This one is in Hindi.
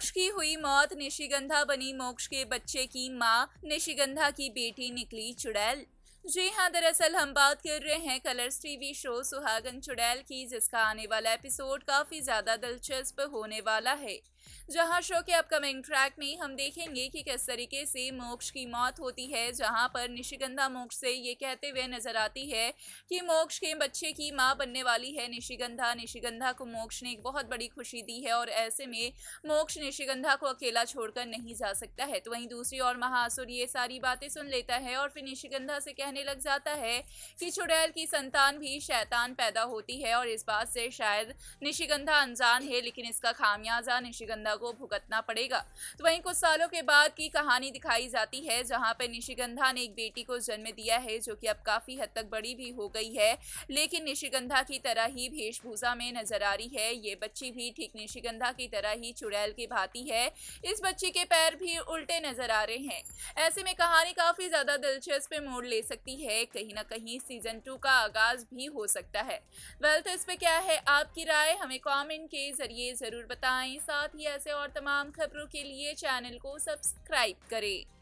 मोक्ष की हुई मौत निशिगंधा बनी मोक्ष के बच्चे की माँ निशिगंधा की बेटी निकली चुड़ैल जी हाँ दरअसल हम बात कर रहे हैं कलर्स टीवी शो सुहागन चुड़ैल की जिसका आने वाला एपिसोड काफ़ी ज़्यादा दिलचस्प होने वाला है जहां शो के अपकमिंग ट्रैक में हम देखेंगे कि किस तरीके से मोक्ष की मौत होती है जहां पर निशिगंधा मोक्ष से ये कहते हुए नजर आती है कि मोक्ष के बच्चे की माँ बनने वाली है निशिगंधा निशिगंधा को मोक्ष ने एक बहुत बड़ी खुशी दी है और ऐसे में मोक्ष निशिगंधा को अकेला छोड़कर नहीं जा सकता है तो वहीं दूसरी ओर महासुर ये सारी बातें सुन लेता है और फिर निशिगंधा से कहने लग जाता है कि चुड़ैल की संतान भी शैतान पैदा होती है और इस बात से शायद निशिगंधा अनजान है लेकिन इसका खामियाजा निशिगंधा निशिगंधा को भुगतना पड़ेगा तो वहीं कुछ सालों के बाद की कहानी दिखाई जाती है जहां पर निशिगंधा ने एक बेटी को जन्म दिया है जो कि अब काफ़ी हद तक बड़ी भी हो गई है लेकिन निशिगंधा की तरह ही भेषभूषा में नजर आ रही है ये बच्ची भी ठीक निशिगंधा की तरह ही चुड़ैल की भांति है इस बच्ची के पैर भी उल्टे नजर आ रहे हैं ऐसे में कहानी काफ़ी ज़्यादा दिलचस्प मोड़ ले सकती है कहीं ना कहीं सीजन टू का आगाज भी हो सकता है वेल तो इस पर क्या है आपकी राय हमें कॉमेंट के जरिए ज़रूर बताएं साथ ही ऐसे और तमाम खबरों के लिए चैनल को सब्सक्राइब करें